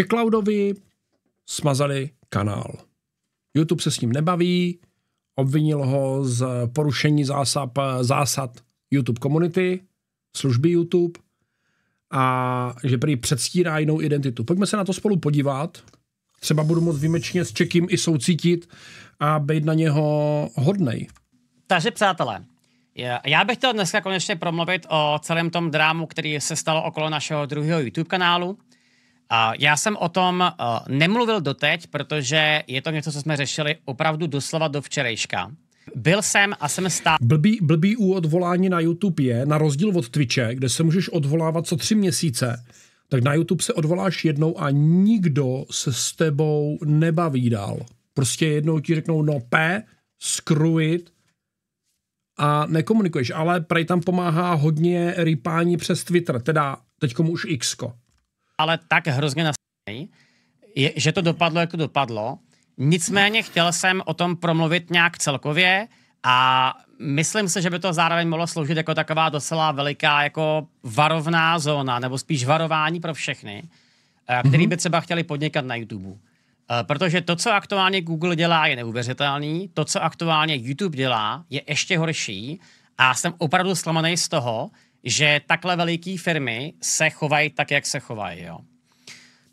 Či Cloudovi smazali kanál. YouTube se s ním nebaví, obvinil ho z porušení zásad, zásad YouTube komunity, služby YouTube a že prý předstírá jinou identitu. Pojďme se na to spolu podívat. Třeba budu moc výjimečně s Čekým i soucítit a být na něho hodnej. Takže přátelé, já bych chtěl dneska konečně promluvit o celém tom drámu, který se stalo okolo našeho druhého YouTube kanálu já jsem o tom eh, nemluvil doteď, protože je to něco, co jsme řešili opravdu doslova do včerejška. Byl jsem a jsem stál. Blbý, blbý u odvolání na YouTube je, na rozdíl od Twitche, kde se můžeš odvolávat co tři měsíce, tak na YouTube se odvoláš jednou a nikdo se s tebou nebaví dál. Prostě jednou ti řeknou no P, it, a nekomunikuješ. Ale prej tam pomáhá hodně rypání přes Twitter, teda teďkom už Xko ale tak hrozně nasraný, že to dopadlo, jako dopadlo. Nicméně chtěl jsem o tom promluvit nějak celkově a myslím se, že by to zároveň mohlo sloužit jako taková docela veliká jako varovná zóna, nebo spíš varování pro všechny, eh, který mhm. by třeba chtěli podnikat na YouTube. Eh, protože to, co aktuálně Google dělá, je neuvěřitelný, to, co aktuálně YouTube dělá, je ještě horší a jsem opravdu slamaný z toho, že takhle veliké firmy se chovají tak, jak se chovají. Jo.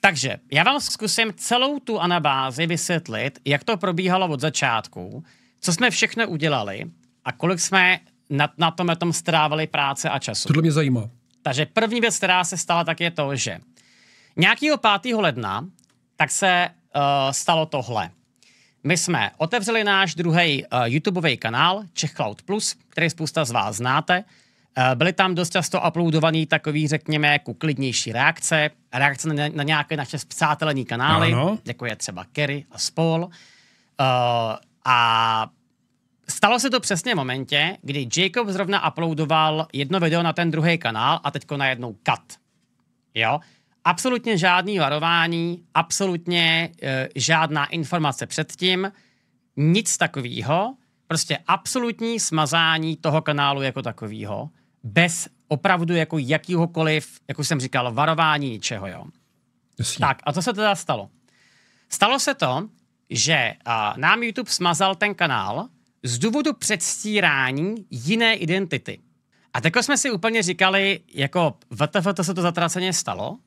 Takže já vám zkusím celou tu anabázi vysvětlit, jak to probíhalo od začátku, co jsme všechno udělali a kolik jsme na, na tom, tom strávili práce a času. Tohle mě zajímá. Takže první věc, která se stala, tak je to, že nějakého 5. ledna tak se uh, stalo tohle. My jsme otevřeli náš druhý uh, eh, YouTubeový kanál Czech Cloud Plus, který spousta z vás znáte. Eh, byly tam dost často uploadovaný takový, řekněme, jako klidnější reakce, reakce na, na nějaké naše přátelní kanály, ano. jako je třeba Kerry a Spol. Uh, a stalo se to přesně v momentě, kdy Jacob zrovna uploadoval jedno video na ten druhý kanál a teďko najednou cut. Jo? Absolutně žádný varování, absolutně uh, žádná informace předtím, nic takového, prostě absolutní smazání toho kanálu jako takového bez opravdu jako jakýhokoliv, jak už jsem říkal, varování ničeho, jo. Jasně. Tak a co se teda stalo? Stalo se to, že a, nám YouTube smazal ten kanál z důvodu předstírání jiné identity. A tak jsme si úplně říkali, jako VTF to se to zatraceně stalo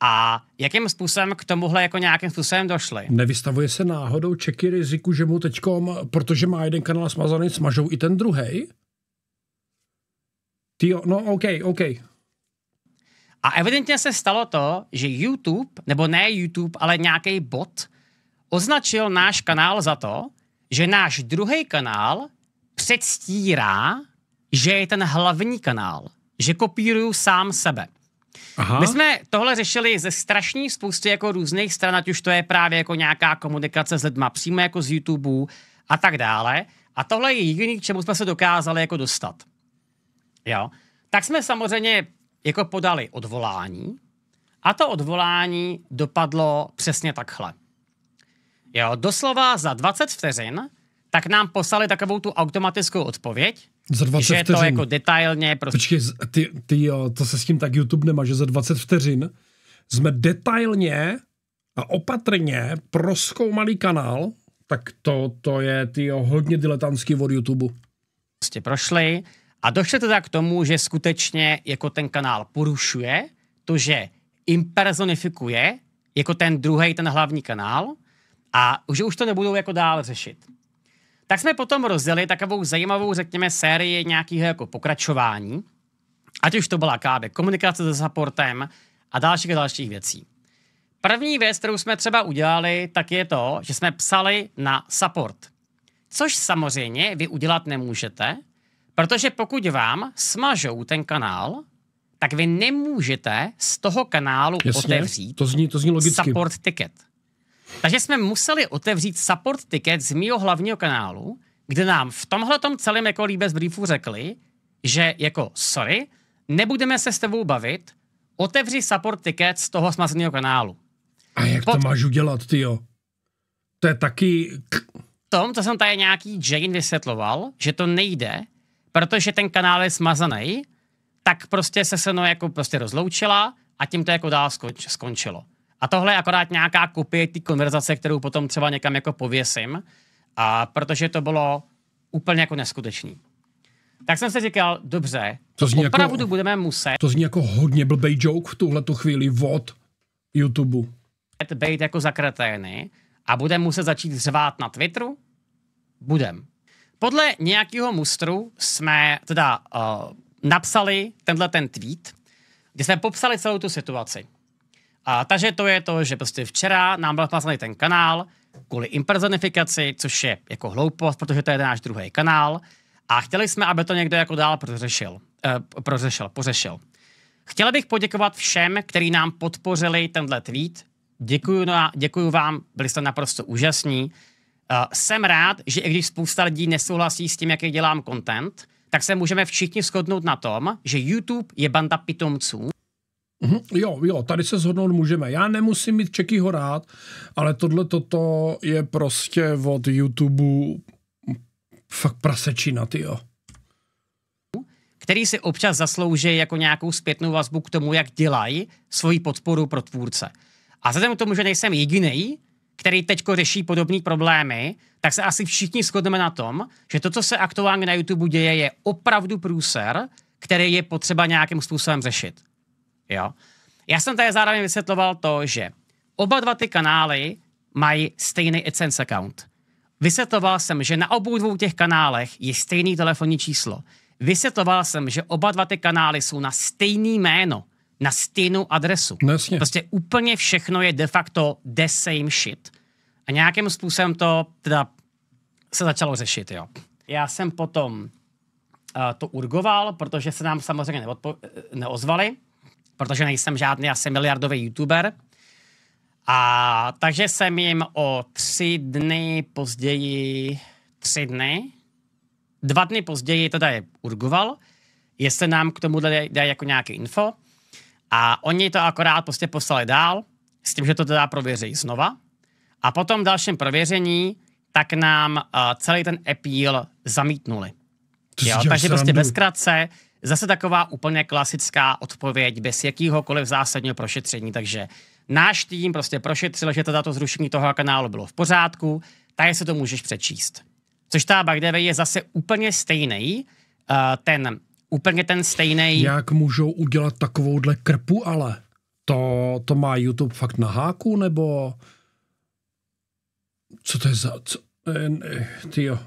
a jakým způsobem k tomuhle jako nějakým způsobem došli. Nevystavuje se náhodou čeky riziku, že mu teďkom, protože má jeden kanál smazaný, smažou i ten druhý? Ty no OK, OK. A evidentně se stalo to, že YouTube, nebo ne YouTube, ale nějaký bot, označil náš kanál za to, že náš druhý kanál předstírá, že je ten hlavní kanál, že kopíruju sám sebe. Aha. My jsme tohle řešili ze strašní spousty jako různých stran, ať už to je právě jako nějaká komunikace s lidma přímo jako z YouTube a tak dále. A tohle je jediný, k čemu jsme se dokázali jako dostat. Jo? Tak jsme samozřejmě jako podali odvolání a to odvolání dopadlo přesně takhle. Jo, doslova za 20 vteřin, tak nám poslali takovou tu automatickou odpověď, za 20 že vteřin. to jako detailně... Prostě... Počkej, ty, ty jo, to se s tím tak YouTube nemá, že za 20 vteřin jsme detailně a opatrně proskoumali kanál, tak to, to je ty hodně diletantský od YouTube. Prostě prošli, a došlo teda k tomu, že skutečně jako ten kanál porušuje to, že impersonifikuje jako ten druhý, ten hlavní kanál a že už to nebudou jako dál řešit. Tak jsme potom rozdělili takovou zajímavou, řekněme, sérii nějakého jako pokračování, ať už to byla KB, komunikace se supportem a dalších a dalších věcí. První věc, kterou jsme třeba udělali, tak je to, že jsme psali na support. Což samozřejmě vy udělat nemůžete, Protože pokud vám smažou ten kanál, tak vy nemůžete z toho kanálu Jasně, otevřít to zní, to zní logicky. support ticket. Takže jsme museli otevřít support ticket z mého hlavního kanálu, kde nám v tomhle tom celém jako bez briefu řekli, že jako sorry, nebudeme se s tebou bavit, otevři support ticket z toho smazeného kanálu. A jak Pod... to máš udělat, ty jo? To je taky... Tom, co jsem tady nějaký Jane vysvětloval, že to nejde, protože ten kanál je smazaný, tak prostě se se mnou jako prostě rozloučila a tím to jako dál skonč, skončilo. A tohle je akorát nějaká kopie té konverzace, kterou potom třeba někam jako pověsím, a protože to bylo úplně jako neskutečný. Tak jsem si říkal, dobře, to zní jako- opravdu jako, budeme muset... To zní jako hodně blbej joke v tuhle chvíli od YouTube. ...bejt jako zakratény a budeme muset začít řvát na Twitteru? Budem podle nějakého mustru jsme teda uh, napsali tenhle ten tweet, kde jsme popsali celou tu situaci. A, takže to je to, že prostě včera nám byl napsaný ten kanál kvůli impersonifikaci, což je jako hloupost, protože to je ten náš druhý kanál. A chtěli jsme, aby to někdo jako dál prořešil. Uh, prořešil, pořešil. Chtěl bych poděkovat všem, kteří nám podpořili tenhle tweet. Děkuju, na, děkuju vám, byli jste naprosto úžasní. Eh, jsem rád, že i když spousta lidí nesouhlasí s tím, jaký dělám content, tak se můžeme všichni shodnout na tom, že YouTube je banda pitomců, Mm-hmm. Jo, jo, tady se shodnout můžeme. Já nemusím mít Čekyho rád, ale tohle toto je prostě od YouTube fakt prasečina, jo. Který si občas zaslouží jako nějakou zpětnou vazbu k tomu, jak dělají svoji podporu pro tvůrce. A vzhledem k tomu, že nejsem jediný, který teď řeší podobné problémy, tak se asi všichni shodneme na tom, že to, co se aktuálně na YouTube děje, je opravdu průser, který je potřeba nějakým způsobem řešit. Jo? Já jsem tady zároveň vysvětloval to, že oba dva ty kanály mají stejný AdSense account. Vysvětloval jsem, že na obou dvou těch kanálech je stejný telefonní číslo. Vysvětloval jsem, že oba dva ty kanály jsou na stejný jméno na stejnou adresu. No jasně. Prostě úplně všechno je de facto the same shit. A nějakým způsobem to teda se začalo řešit, jo. Já jsem potom uh, to urgoval, protože se nám samozřejmě neodpo- eh, neozvali, protože nejsem žádný asi miliardový youtuber. A takže jsem jim o tři dny později, tři dny, dva dny později teda je urgoval, jestli nám k tomu dají jako nějaké info. A oni to akorát prostě poslali dál, s tím, že to teda prověří znova. A potom v dalším prověření tak nám uh, celý ten appeal zamítnuli. jo, takže prostě srandu. prostě bezkratce, zase taková úplně klasická odpověď bez jakýhokoliv zásadního prošetření. Takže náš tým prostě prošetřil, že teda to zrušení toho kanálu bylo v pořádku, tak se to můžeš přečíst. Což ta by je zase úplně stejný, uh, eh, ten úplně ten stejný. Jak můžou udělat takovouhle krpu, ale to, to má YouTube fakt na háku, nebo co to je za, co, eh, eh, ty jo.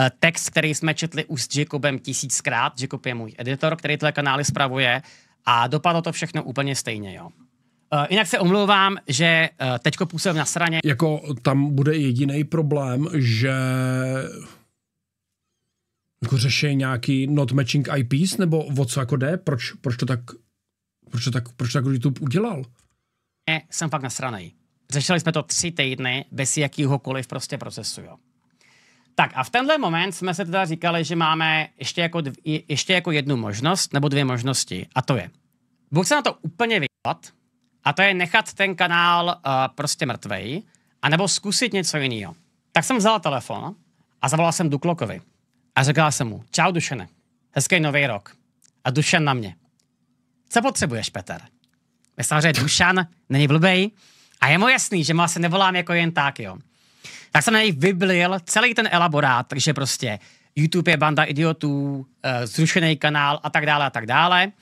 Eh, text, který jsme četli už s Jacobem tisíckrát, Jacob je můj editor, který tyhle kanály spravuje a dopadlo to všechno úplně stejně, jo. jinak se omlouvám, že teďko působím na straně. Jako tam bude jediný problém, že jako řeší nějaký not matching IPs, nebo o co jako jde? Proč, proč to tak, proč to tak, proč to tak YouTube udělal? Ne, jsem fakt nasranej. Řešili jsme to tři týdny bez jakýhokoliv prostě procesu, jo. Tak a v tenhle moment jsme se teda říkali, že máme ještě jako, dv, ještě jako jednu možnost, nebo dvě možnosti, a to je, buď se na to úplně vyjít, a to je nechat ten kanál uh, prostě mrtvej, anebo zkusit něco jiného. Tak jsem vzal telefon a zavolal jsem Duklokovi a řekla jsem mu, čau Dušene, hezký nový rok. A Dušan na mě. Co potřebuješ, Petr? Myslím, že Dušan není blbej a je mu jasný, že mu asi nevolám jako jen tak, jo. Tak jsem na něj vyblil celý ten elaborát, takže prostě YouTube je banda idiotů, eh, zrušený kanál a tak dále a tak dále.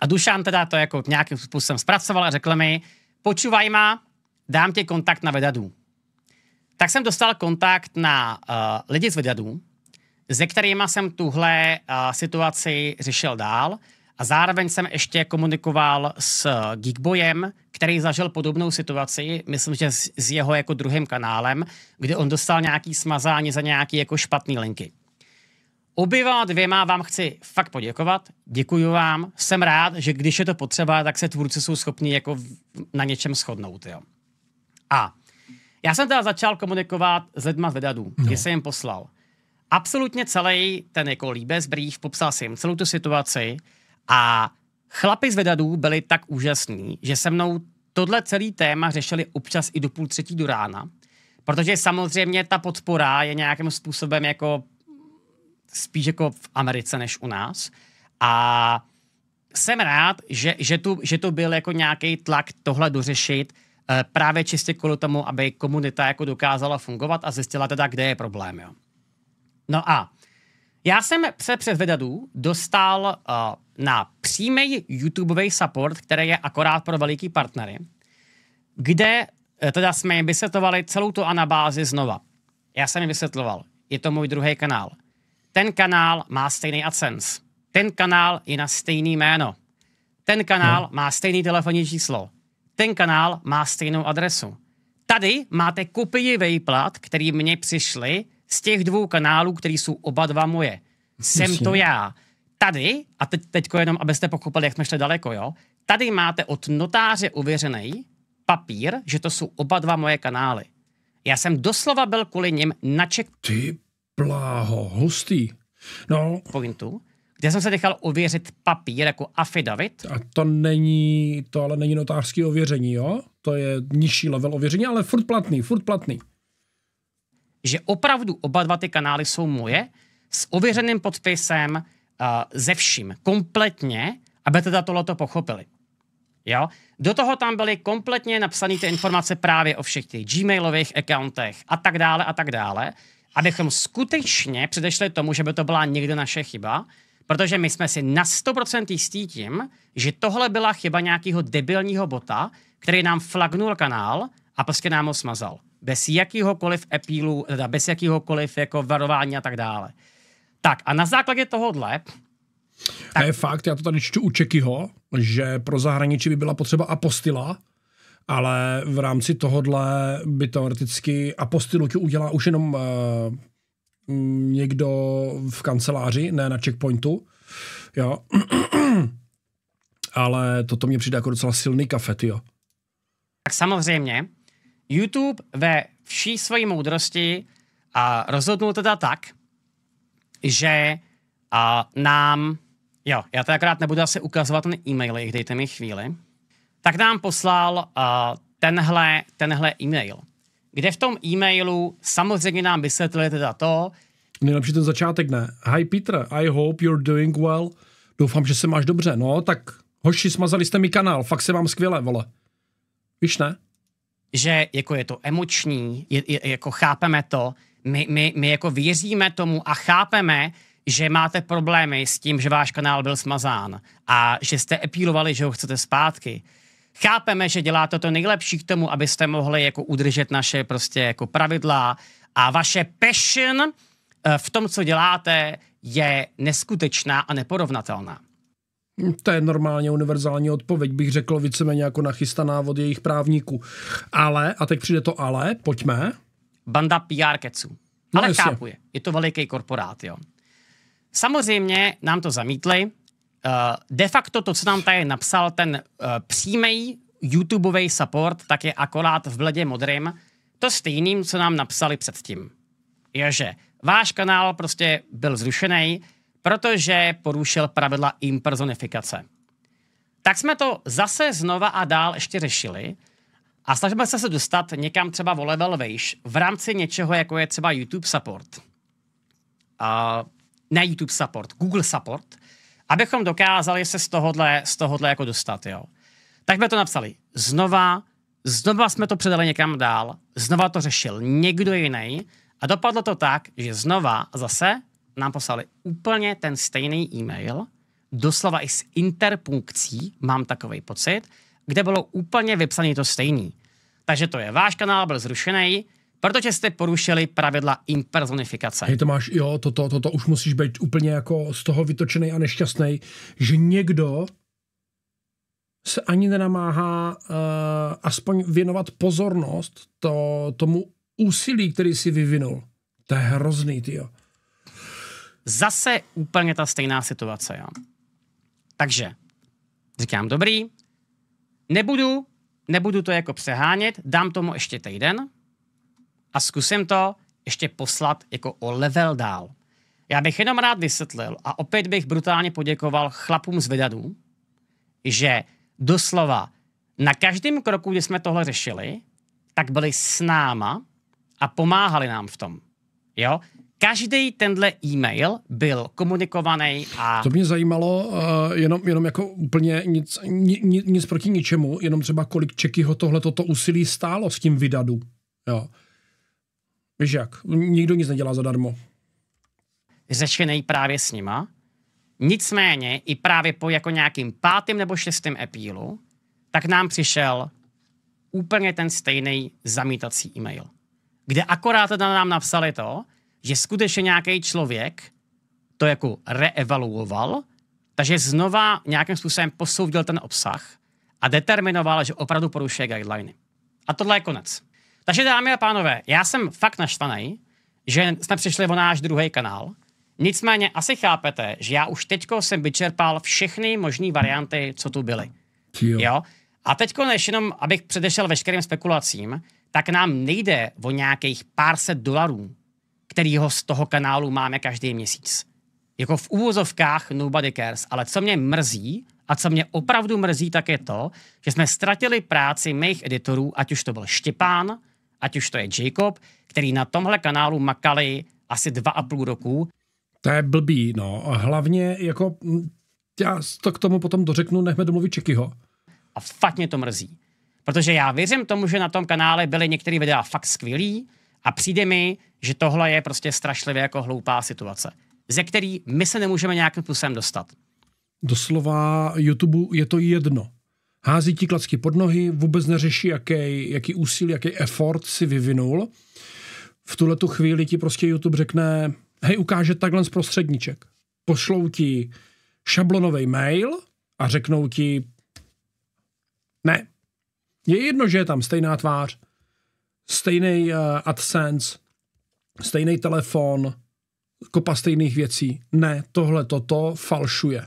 A Dušan teda to jako nějakým způsobem zpracoval a řekl mi, počúvaj má, dám ti kontakt na vedadů. Tak jsem dostal kontakt na uh, lidi z vedadů, se kterými jsem tuhle uh, situaci řešil dál. A zároveň jsem ještě komunikoval s Geekboyem, který zažil podobnou situaci, myslím, že s, jeho jako druhým kanálem, kde on dostal nějaký smazání za nějaký jako špatný linky. Oběma dvěma vám chci fakt poděkovat, děkuju vám, jsem rád, že když je to potřeba, tak se tvůrci jsou schopni jako na něčem shodnout. Jo. A já jsem teda začal komunikovat s lidma z vedadů, no. když jsem jim poslal absolutně celý ten jako líbezbrief, popsal jsem jim celou tu situaci a chlapi z vedadů byli tak úžasní, že se mnou tohle celý téma řešili občas i do půl třetí do rána, protože samozřejmě ta podpora je nějakým způsobem jako spíš jako v Americe než u nás a jsem rád, že, že, tu, že tu byl jako nějaký tlak tohle dořešit, eh, právě čistě kvůli tomu, aby komunita jako dokázala fungovat a zjistila teda, kde je problém. Jo. No a já jsem se přes vedadů dostal uh, na přímý YouTubeový support, který je akorát pro veliký partnery, kde eh, teda jsme jim vysvětlovali celou tu anabázi znova. Já jsem jim vysvětloval, je to můj druhý kanál. Ten kanál má stejný AdSense. Ten kanál je na stejný jméno. Ten kanál no. má stejný telefonní číslo. Ten kanál má stejnou adresu. Tady máte kopii výplat, který mně přišly z těch dvou kanálů, které jsou oba dva moje. Jsem Myslím. to já. Tady, a teď, teďko jenom, abyste pochopili, jak jsme šli daleko, jo, tady máte od notáře uvěřený papír, že to jsou oba dva moje kanály. Já jsem doslova byl kvůli nim naček... Ty pláho, hustý. No. Pointu, kde jsem se nechal ověřit papír jako affidavit. A to není, to ale není notářské ověření, jo? To je nižší level ověření, ale furt platný, furt platný že opravdu oba dva ty kanály jsou moje s ověřeným podpisem uh, ze vším, kompletně, aby teda tohleto pochopili. Jo? Do toho tam byly kompletně napsané ty informace právě o všech těch gmailových accountech a tak dále a tak dále, abychom skutečně předešli tomu, že by to byla někde naše chyba, protože my jsme si na 100% jistí tím, že tohle byla chyba nějakého debilního bota, který nám flagnul kanál a prostě nám ho smazal. Bez jakýhokoliv epílu, teda bez jakýhokoliv jako varování a tak dále. Tak a na základě tohohle tak... A je fakt, já to tady čtu u Čekyho, že pro zahraničí by byla potřeba apostila, ale v rámci tohohle by teoreticky apostilu ti udělá už jenom uh, někdo v kanceláři, ne na checkpointu. Jo. ale toto mě přijde jako docela silný kafet, jo. Tak samozřejmě, YouTube ve vší své moudrosti a rozhodnul teda tak, že a nám, jo, já to akorát nebudu asi ukazovat ten e-mail, jich dejte mi chvíli, tak nám poslal a, tenhle, tenhle e-mail, kde v tom e-mailu samozřejmě nám vysvětlili teda to, Nejlepší ten začátek ne. Hi Peter, I hope you're doing well. Doufám, že se máš dobře. No, tak hoši, smazali jste mi kanál, fakt se mám skvěle, vole. Víš ne? že jako je to emoční, je, je, jako chápeme to, my, my, my jako věříme tomu a chápeme, že máte problémy s tím, že váš kanál byl smazán a že jste epílovali, že ho chcete zpátky. Chápeme, že děláte to nejlepší k tomu, abyste mohli jako udržet naše prostě jako pravidla a vaše passion eh, v tom, co děláte, je neskutečná a neporovnatelná. To je normálně univerzální odpověď, bych řekl víceméně jako nachystaná od jejich právníků. Ale, a teď přijde to ale, pojďme. Banda PR keců. No, ale jasně. chápu je, je to veliký korporát, jo. Samozřejmě nám to zamítli. Eh, de facto to, co nám tady napsal ten eh, přímý YouTubeový support, tak je akorát v bledě modrým. To stejným, co nám napsali předtím. Je, že váš kanál prostě byl zrušený, protože porušil pravidla impersonifikace. Tak jsme to zase znova a dál ještě řešili a snažíme se se dostat někam třeba o level vejš v rámci něčeho, jako je třeba YouTube support. A ne YouTube support, Google support, abychom dokázali se z tohohle, z tohohle jako dostat, jo. Tak jsme to napsali znova, znova jsme to předali někam dál, znova to řešil někdo jiný a dopadlo to tak, že znova zase nám poslali úplně ten stejný e-mail, doslova i s interpunkcí, mám takový pocit, kde bylo úplně vypsané to stejný. Takže to je, váš kanál byl zrušený, protože jste porušili pravidla impersonifikace. Hej, to máš, jo, to, to, to, to už musíš být úplně jako z toho vytočený a nešťastný, že někdo se ani nenamáhá uh, aspoň věnovat pozornost to, tomu úsilí, který si vyvinul. To je hrozný, ty jo. Zase úplně ta stejná situace, jo. Takže říkám, dobrý, nebudu, nebudu to jako přehánět, dám tomu ještě týden a zkusím to ještě poslat jako o level dál. Já bych jenom rád vysvětlil a opět bych brutálně poděkoval chlapům z Vedadů, že doslova na každém kroku, kdy jsme tohle řešili, tak byli s náma a pomáhali nám v tom. Jo? Každý tenhle e-mail byl komunikovaný a... To mě zajímalo, uh, jenom, jenom jako úplně nic, ni, ni, nic proti ničemu, jenom třeba kolik Čekyho tohle toto úsilí stálo s tím vydadu. Jo. Víš jak, nikdo nic nedělá zadarmo. Řešený právě s nima. Nicméně i právě po jako nějakým pátým nebo šestém epílu, tak nám přišel úplně ten stejný zamítací e-mail. Kde akorát teda nám napsali to, že skutečně nějaký člověk to jako reevaluoval, takže znova nějakým způsobem posoudil ten obsah a determinoval, že opravdu porušuje guideliny. A tohle je konec. Takže dámy a pánové, já jsem fakt naštvaný, že jsme přišli o náš druhý kanál. Nicméně asi chápete, že já už teďko jsem vyčerpal všechny možné varianty, co tu byly. Jo. jo? A teďko než jenom, abych předešel veškerým spekulacím, tak nám nejde o nějakých pár set dolarů, kterýho z toho kanálu máme každý měsíc. Jako v úvozovkách nobody cares, ale co mě mrzí a co mě opravdu mrzí, tak je to, že jsme ztratili práci mých editorů, ať už to byl Štěpán, ať už to je Jacob, který na tomhle kanálu makali asi dva a půl roku. To je blbý, no. Hlavně jako, já to k tomu potom dořeknu, nechme domluvit Čekyho. A fakt mě to mrzí. Protože já věřím tomu, že na tom kanále byly některé videa fakt skvělý, a přijde mi, že tohle je prostě strašlivě jako hloupá situace, ze který my se nemůžeme nějakým způsobem dostat. Doslova YouTube je to jedno. Hází ti klacky pod nohy, vůbec neřeší, jaký, jaký úsilí, jaký effort si vyvinul. V tuhle tu chvíli ti prostě YouTube řekne, hej, ukáže takhle z prostředníček. Pošlou ti šablonový mail a řeknou ti, ne, je jedno, že je tam stejná tvář, stejný uh, eh, AdSense, stejný telefon, kopa stejných věcí. Ne, tohle toto falšuje.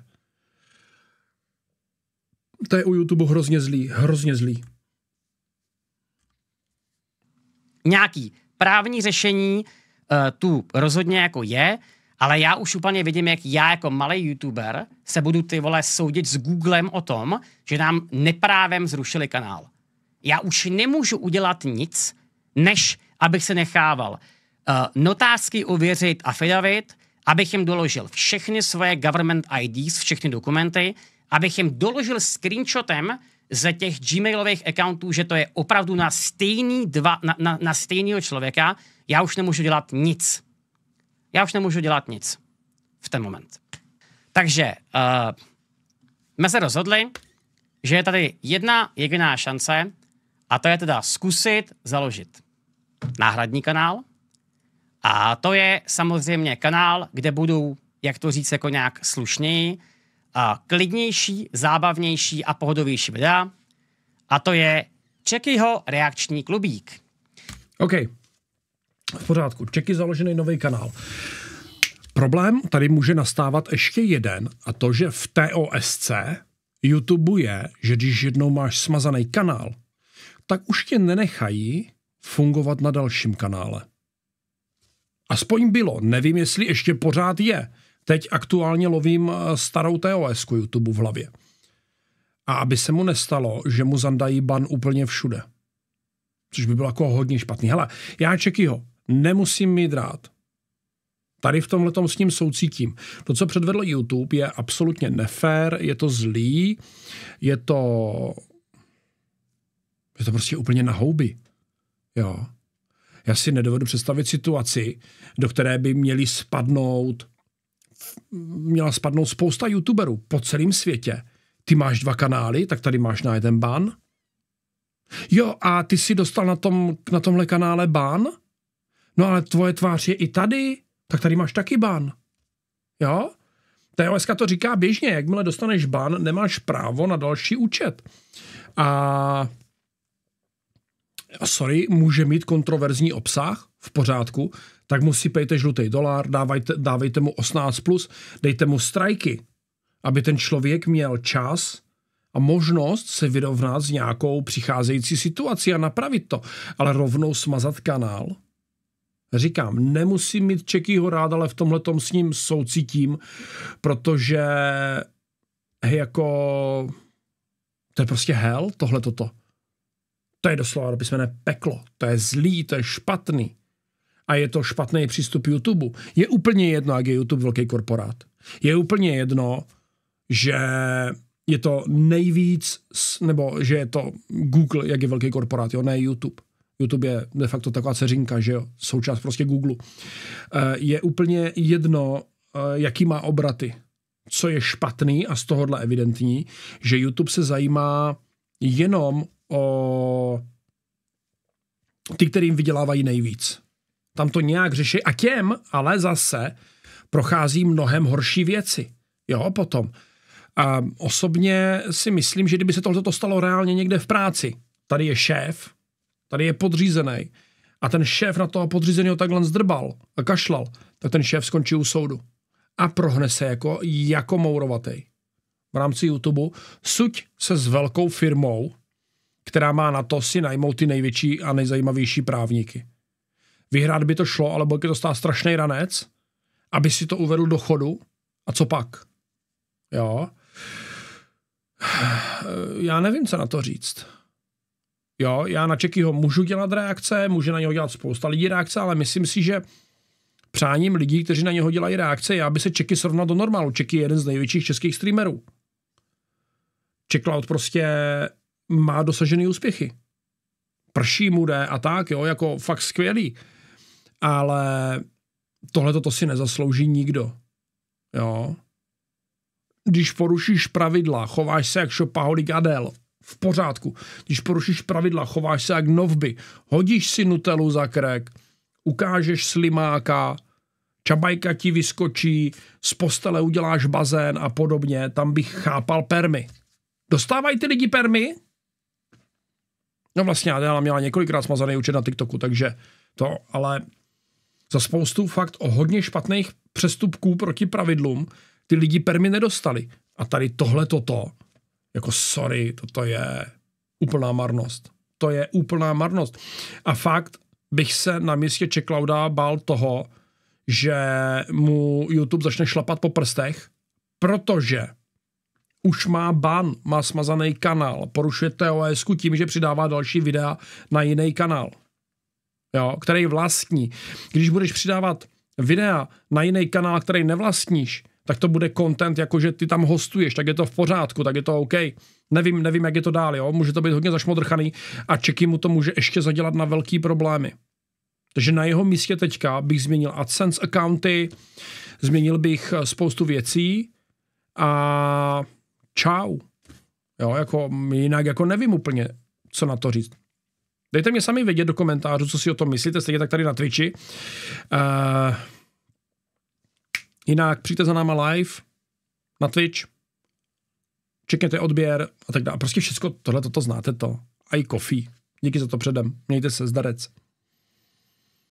To je u YouTube hrozně zlý, hrozně zlý. Nějaký právní řešení uh, tu rozhodně jako je, ale já už úplně vidím, jak já jako malý youtuber se budu ty vole soudit s Googlem o tom, že nám neprávem zrušili kanál. Já už nemůžu udělat nic, než abych se nechával uh, eh, notářsky uvěřit affidavit, abych jim doložil všechny svoje government IDs, všechny dokumenty, abych jim doložil screenshotem ze těch gmailových accountů, že to je opravdu na stejný dva, na, na, na stejného člověka, já už nemůžu dělat nic. Já už nemůžu dělat nic v ten moment. Takže uh, jsme se rozhodli, že je tady jedna jediná šance a to je teda zkusit založit náhradní kanál. A to je samozřejmě kanál, kde budou, jak to říct jako nějak slušněji, a klidnější, zábavnější a pohodovější videa. A to je Čekyho reakční klubík. OK, v pořádku. Čeky založený nový kanál. Problém tady může nastávat ještě jeden, a to, že v TOSC YouTube je, že když jednou máš smazaný kanál, tak už tě nenechají fungovat na dalším kanále. Aspoň bylo, nevím, jestli ještě pořád je. Teď aktuálně lovím eh, starou TOS YouTube v hlavě. A aby se mu nestalo, že mu zandají ban úplně všude. Což by bylo jako hodně špatný. Hele, já ho, nemusím mít rád. Tady v tomhle s ním soucítím. To, co předvedl YouTube, je absolutně nefér, je to zlý, je to... Je to prostě úplně na houby. Jo. Já si nedovedu představit situaci, do které by měli spadnout, měla spadnout spousta youtuberů po celém světě. Ty máš dva kanály, tak tady máš na jeden ban. Jo, a ty si dostal na, tom, na tomhle kanále ban? No ale tvoje tvář je i tady, tak tady máš taky ban. Jo? TOSK to říká běžně, jakmile dostaneš ban, nemáš právo na další účet. A sorry, může mít kontroverzní obsah, v pořádku, tak mu sypejte žlutý dolar, dávajte, dávejte mu 18+, plus, dejte mu strajky, aby ten člověk měl čas a možnost se vyrovnat s nějakou přicházející situací a napravit to. Ale rovnou smazat kanál, Říkám, nemusím mít Čekýho rád, ale v tomhle s ním soucítím, protože jako to je prostě hell, tohle toto. To je doslova do písmene peklo. To je zlý, to je špatný. A je to špatný přístup YouTube. Je úplně jedno, jak je YouTube velký korporát. Je úplně jedno, že je to nejvíc, nebo že je to Google, jak je velký korporát, jo, ne YouTube. YouTube je de facto taková ceřinka, že jo, součást prostě Google. Eh, je úplně jedno, eh, jaký má obraty. Co je špatný a z tohohle evidentní, že YouTube se zajímá jenom o ty, kterým vydělávají nejvíc. Tam to nějak řeší a těm ale zase prochází mnohem horší věci. Jo, potom. A osobně si myslím, že kdyby se tohle to stalo reálně někde v práci, tady je šéf, tady je podřízený a ten šéf na toho podřízeného takhle zdrbal a kašlal, tak ten šéf skončí u soudu a prohne se jako, jako mourovatej. V rámci YouTube suť se s velkou firmou, která má na to si najmout ty největší a nejzajímavější právníky. Vyhrát by to šlo, ale bude to stát strašný ranec, aby si to uvedl do chodu a co pak? Jo. Já nevím, co na to říct. Jo, já na Čekyho můžu dělat reakce, může na něho dělat spousta lidí reakce, ale myslím si, že přáním lidí, kteří na něho dělají reakce, já by se Čeky srovnal do normálu. Čeky je jeden z největších českých streamerů. Čekloud prostě má dosažený úspěchy. Prší mu jde a tak, jo, jako fakt skvělý. Ale tohle to si nezaslouží nikdo. Jo. Když porušíš pravidla, chováš se jak šopaholik Adel, v pořádku. Když porušíš pravidla, chováš se jak novby, hodíš si nutelu za krek, ukážeš slimáka, čabajka ti vyskočí, z postele uděláš bazén a podobně, tam bych chápal permy. Dostávají ty lidi permy? No vlastně Adéla měla několikrát smazaný účet na TikToku, takže to, ale za spoustu fakt o hodně špatných přestupků proti pravidlům ty lidi permi nedostali. A tady tohle toto, jako sorry, toto je úplná marnost. To je úplná marnost. A fakt bych se na místě Čeklauda bál toho, že mu YouTube začne šlapat po prstech, protože už má ban, má smazaný kanál, porušuje TOS tím, že přidává další videa na jiný kanál, jo, který vlastní. Když budeš přidávat videa na jiný kanál, který nevlastníš, tak to bude content, jakože ty tam hostuješ, tak je to v pořádku, tak je to OK. Nevím, nevím, jak je to dál, jo. Může to být hodně zašmodrchaný a Čeky mu to může ještě zadělat na velký problémy. Takže na jeho místě teďka bych změnil AdSense accounty, změnil bych spoustu věcí a čau. Jo, jako jinak jako nevím úplně, co na to říct. Dejte mě sami vědět do komentářů, co si o tom myslíte, stejně tak tady na Twitchi. Uh, jinak přijďte za náma live na Twitch, čekněte odběr a tak dále. Prostě všechno tohle, toto znáte to. A i kofí. Díky za to předem. Mějte se, zdarec.